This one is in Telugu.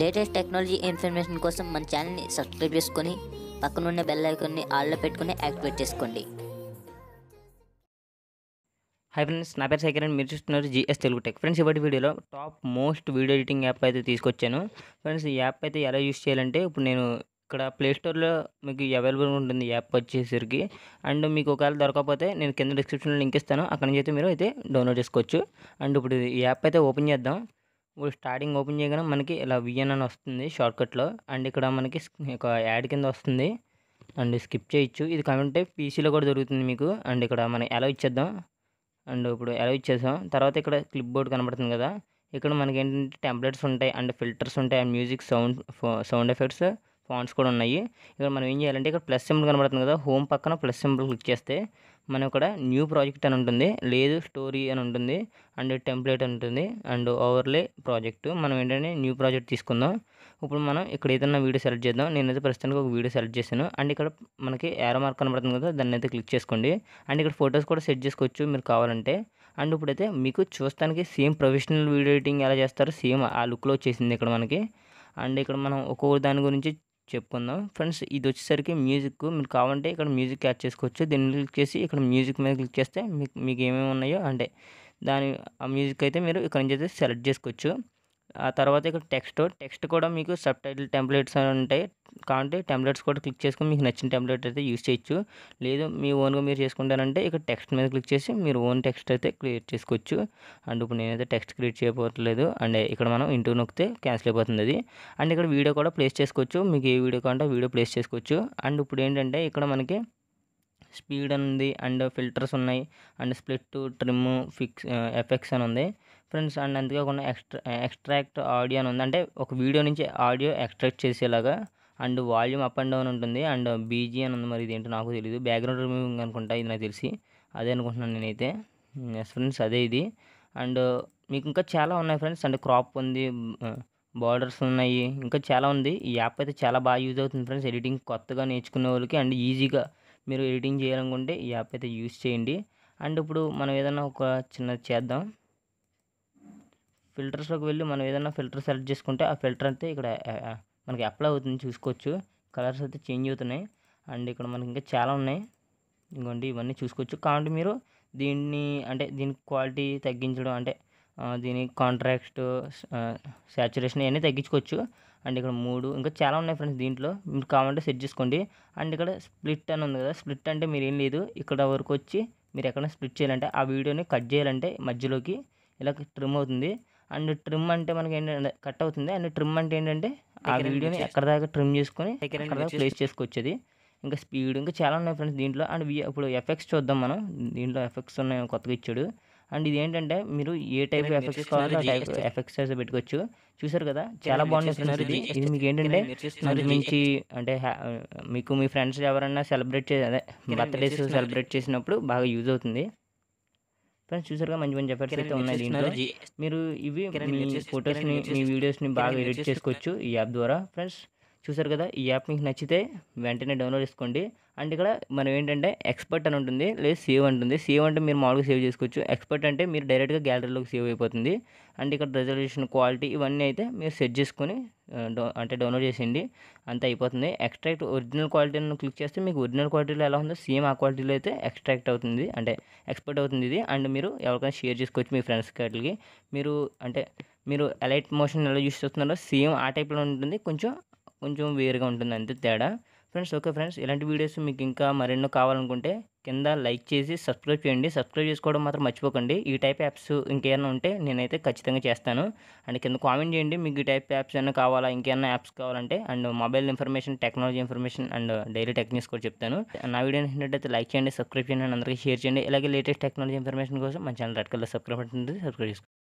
లేటెస్ట్ టెక్నాలజీ ఇన్ఫర్మేషన్ కోసం మన ఛానల్ని సబ్స్క్రైబ్ చేసుకొని ఉన్న బెల్ ఐకాన్ని ఆల్లో పెట్టుకుని యాక్టివేట్ చేసుకోండి హై ఫ్రెండ్స్ నా పేరు సెకండ్ మీరు చూస్తున్నారు జిఎస్ తెలుగు టెక్ ఫ్రెండ్స్ ఇప్పటి వీడియోలో top most video editing app అయితే తీసుకొచ్చాను ఫ్రెండ్స్ ఈ యాప్ అయితే ఎలా యూస్ చేయాలంటే ఇప్పుడు నేను ఇక్కడ ప్లేస్టోర్లో మీకు అవైలబుల్ ఉంటుంది యాప్ వచ్చేసరికి అండ్ మీకు ఒకవేళ దొరకకపోతే నేను కింద డిస్క్రిప్షన్లో లింక్ ఇస్తాను అక్కడ నుంచి అయితే మీరు అయితే డౌన్లోడ్ చేసుకోవచ్చు అండ్ ఇప్పుడు ఈ యాప్ అయితే ఓపెన్ చేద్దాం ఇప్పుడు స్టార్టింగ్ ఓపెన్ చేయగానే మనకి ఇలా విఎన్ అని వస్తుంది షార్ట్కట్లో అండ్ ఇక్కడ మనకి ఒక యాడ్ కింద వస్తుంది అండ్ స్కిప్ చేయొచ్చు ఇది కావాలంటే పీసీలో కూడా దొరుకుతుంది మీకు అండ్ ఇక్కడ మనం ఎలా ఇచ్చేద్దాం అండ్ ఇప్పుడు ఎలా ఇచ్చేసాం తర్వాత ఇక్కడ క్లిప్ బోర్డ్ కనబడుతుంది కదా ఇక్కడ మనకి ఏంటంటే టెంప్లెట్స్ ఉంటాయి అండ్ ఫిల్టర్స్ ఉంటాయి and music sound sound effects fonts కూడా ఉన్నాయి ఇక్కడ మనం ఏం చేయాలంటే ఇక్కడ ప్లస్ సింబల్ కనబడుతుంది కదా హోమ్ పక్కన ప్లస్ సింబల్ క్లిక్ చేస్తే మనం ఇక్కడ న్యూ ప్రాజెక్ట్ అని ఉంటుంది లేదు స్టోరీ అని ఉంటుంది అండ్ టెంప్లెట్ అని ఉంటుంది అండ్ ఓవర్లే ప్రాజెక్టు మనం ఏంటంటే న్యూ ప్రాజెక్ట్ తీసుకుందాం ఇప్పుడు మనం ఇక్కడ ఏదైనా వీడియో సెలెక్ట్ చేద్దాం నేనైతే ప్రస్తుతానికి ఒక వీడియో సెలెక్ట్ చేశాను అండ్ ఇక్కడ మనకి ఏరో మార్క్ కనబడుతుంది కదా దాన్ని అయితే క్లిక్ చేసుకోండి అండ్ ఇక్కడ ఫొటోస్ కూడా సెట్ చేసుకోవచ్చు మీరు కావాలంటే అండ్ ఇప్పుడైతే మీకు చూస్తానికి సేమ్ ప్రొఫెషనల్ వీడియో ఎడిటింగ్ ఎలా చేస్తారో సేమ్ ఆ లుక్లో వచ్చేసింది ఇక్కడ మనకి అండ్ ఇక్కడ మనం ఒక్కొక్క దాని గురించి చెప్పుకుందాం ఫ్రెండ్స్ ఇది వచ్చేసరికి మ్యూజిక్ మీరు కావాలంటే ఇక్కడ మ్యూజిక్ యాడ్ చేసుకోవచ్చు దీన్ని క్లిక్ చేసి ఇక్కడ మ్యూజిక్ మీద క్లిక్ చేస్తే మీకు మీకు ఏమేమి ఉన్నాయో అంటే దాని ఆ మ్యూజిక్ అయితే మీరు ఇక్కడ నుంచి అయితే సెలెక్ట్ చేసుకోవచ్చు ఆ తర్వాత ఇక్కడ టెక్స్ట్ టెక్స్ట్ కూడా మీకు సబ్ టైటిల్ టెంప్లెట్స్ ఉంటాయి కాబట్టి టెంప్లెట్స్ కూడా క్లిక్ చేసుకుని మీకు నచ్చిన టెంప్లెట్ అయితే యూస్ చేయొచ్చు లేదు మీ ఓన్గా మీరు చేసుకుంటారంటే ఇక్కడ టెక్స్ట్ మీద క్లిక్ చేసి మీరు ఓన్ టెక్స్ట్ అయితే క్రియేట్ చేసుకోవచ్చు అండ్ ఇప్పుడు నేనైతే టెక్స్ట్ క్రియేట్ చేయబోట్లేదు అండ్ ఇక్కడ మనం ఇంటూ నొక్కితే క్యాన్సిల్ అయిపోతుంది అది అండ్ ఇక్కడ వీడియో కూడా ప్లేస్ చేసుకోవచ్చు మీకు ఏ వీడియో కావాలంటే వీడియో ప్లేస్ చేసుకోవచ్చు అండ్ ఇప్పుడు ఏంటంటే ఇక్కడ మనకి స్పీడ్ ఉంది అండ్ ఫిల్టర్స్ ఉన్నాయి and split trim fix effects అని ఉంది ఫ్రెండ్స్ అండ్ అంతేకాకుండా ఎక్స్ట్రా ఎక్స్ట్రాక్ట్ ఆడియో అని ఉంది అంటే ఒక వీడియో నుంచి ఆడియో ఎక్స్ట్రాక్ట్ చేసేలాగా and volume up and down ఉంటుంది అండ్ బీజీ అని ఉంది మరి ఇదేంటో నాకు తెలియదు బ్యాక్గ్రౌండ్ రిమూవింగ్ అనుకుంటా ఇది నాకు తెలిసి అదే అనుకుంటున్నాను నేనైతే ఎస్ ఫ్రెండ్స్ అదే ఇది అండ్ మీకు ఇంకా చాలా ఉన్నాయి ఫ్రెండ్స్ అంటే క్రాప్ ఉంది బార్డర్స్ ఉన్నాయి ఇంకా చాలా ఉంది ఈ యాప్ అయితే చాలా బాగా యూజ్ అవుతుంది ఫ్రెండ్స్ ఎడిటింగ్ కొత్తగా నేర్చుకునే వాళ్ళకి అండ్ ఈజీగా మీరు ఎడిటింగ్ చేయాలనుకుంటే ఈ యాప్ అయితే యూజ్ చేయండి అండ్ ఇప్పుడు మనం ఏదైనా ఒక చిన్నది చేద్దాం ఫిల్టర్స్లోకి వెళ్ళి మనం ఏదైనా ఫిల్టర్ సెలెక్ట్ చేసుకుంటే ఆ ఫిల్టర్ అంతే ఇక్కడ మనకి అప్లై అవుతుంది చూసుకోవచ్చు కలర్స్ అయితే చేంజ్ అవుతున్నాయి అండ్ ఇక్కడ మనకి ఇంకా చాలా ఉన్నాయి ఇంకోండి ఇవన్నీ చూసుకోవచ్చు కాబట్టి మీరు దీన్ని అంటే దీని క్వాలిటీ తగ్గించడం అంటే దీని కాంట్రాక్ట్ సాచురేషన్ ఇవన్నీ తగ్గించుకోవచ్చు అండ్ ఇక్కడ మూడు ఇంకా చాలా ఉన్నాయి ఫ్రెండ్స్ దీంట్లో మీరు కావాలంటే సెట్ చేసుకోండి అండ్ ఇక్కడ స్ప్లిట్ అని ఉంది కదా స్ప్లిట్ అంటే మీరు ఏం లేదు ఇక్కడ వరకు వచ్చి మీరు ఎక్కడైనా స్ప్లిట్ చేయాలంటే ఆ వీడియోని కట్ చేయాలంటే మధ్యలోకి ఇలా ట్రిమ్ అవుతుంది అండ్ ట్రిమ్ అంటే మనకి ఏంటంటే కట్ అవుతుంది అండ్ ట్రిమ్ అంటే ఏంటంటే ఆ వీడియోని ఎక్కడ దాకా ట్రిమ్ చేసుకొని ఎక్కడ దాకా ప్లేస్ చేసుకొచ్చేది ఇంకా స్పీడ్ ఇంకా చాలా ఉన్నాయి ఫ్రెండ్స్ దీంట్లో అండ్ ఇప్పుడు ఎఫెక్ట్స్ చూద్దాం మనం దీంట్లో ఎఫెక్ట్స్ ఉన్నాయి కొత్తగా ఇచ్చాడు అండ్ ఇది ఏంటంటే మీరు ఏ టైప్ ఎఫెక్ట్స్ కావాలో టైప్ ఎఫెక్ట్స్ అయితే పెట్టుకోవచ్చు చూసారు కదా చాలా బాగుంది ఫ్రెండ్స్ ఇది ఇది మీకు ఏంటంటే మంచి అంటే మీకు మీ ఫ్రెండ్స్ ఎవరైనా సెలబ్రేట్ చే అదే బర్త్డేస్ సెలబ్రేట్ చేసినప్పుడు బాగా యూజ్ అవుతుంది ఫ్రెండ్స్ చూసారుగా మంచి మంచి ఎఫర్ట్స్ అయితే ఉన్నాయి దీంట్లో మీరు ఇవి మీ ఫొటోస్ని మీ వీడియోస్ని బాగా ఎడిట్ చేసుకోవచ్చు ఈ యాప్ ద్వారా ఫ్రెండ్స్ చూసారు కదా ఈ యాప్ మీకు నచ్చితే వెంటనే డౌన్లోడ్ చేసుకోండి అండ్ ఇక్కడ మనం ఏంటంటే ఎక్స్పర్ట్ అని ఉంటుంది లేదు సేవ్ e అంటుంది సేవ్ e అంటే మీరు మామూలుగా సేవ్ చేసుకోవచ్చు ఎక్స్పర్ట్ అంటే మీరు డైరెక్ట్గా గ్యాలరీలోకి సేవ్ అయిపోతుంది అండ్ ఇక్కడ రిజల్యూషన్ క్వాలిటీ ఇవన్నీ అయితే మీరు సెట్ చేసుకుని అంటే డౌన్లోడ్ చేసేయండి అంత అయిపోతుంది ఎక్స్ట్రాక్ట్ ఒరిజినల్ క్వాలిటీని క్లిక్ చేస్తే మీకు ఒరిజినల్ క్వాలిటీలో ఎలా ఉందో సేమ్ ఆ క్వాలిటీలో అయితే ఎక్స్ట్రాక్ట్ అవుతుంది అంటే ఎక్స్పర్ట్ అవుతుంది ఇది అండ్ మీరు ఎవరికైనా షేర్ చేసుకోవచ్చు మీ ఫ్రెండ్స్కి వాటికి మీరు అంటే మీరు ఎలైట్ మోషన్ ఎలా యూస్ చేస్తున్నారో సేమ్ ఆ టైప్లో ఉంటుంది కొంచెం కొంచెం వేరుగా ఉంటుంది అంతే తేడా ఫ్రెండ్స్ ఓకే ఫ్రెండ్స్ ఇలాంటి వీడియోస్ మీకు ఇంకా మరెన్నో కావాలనుకుంటే కింద లైక్ చేసి సబ్స్క్రైబ్ చేయండి సబ్స్క్రైబ్ చేసుకోవడం మాత్రం మర్చిపోకండి ఈ టైప్ యాప్స్ ఇంకేమైనా ఉంటే నేనైతే ఖచ్చితంగా చేస్తాను అండ్ కింద కామెంట్ చేయండి మీకు ఈ టైప్ యాప్స్ ఏమైనా కావాలా ఇంకేమైనా యాప్స్ కావాలంటే and mobile information technology information and daily techniques కూడా చెప్తాను నా వీడియో నచ్చినట్టయితే లైక్ చేయండి సబ్స్క్రైబ్ చేయండి అందరికీ షేర్ చేయండి ఇలాగే లేటెస్ట్ టెక్నాలజీ ఇన్ఫర్మేషన్ కోసం మన ఛానల్ రెడ్ కలర్ సబ్స్క్రైబ్ ఉంటుంది సబ్స్క్రైబ్ చేసుకోండి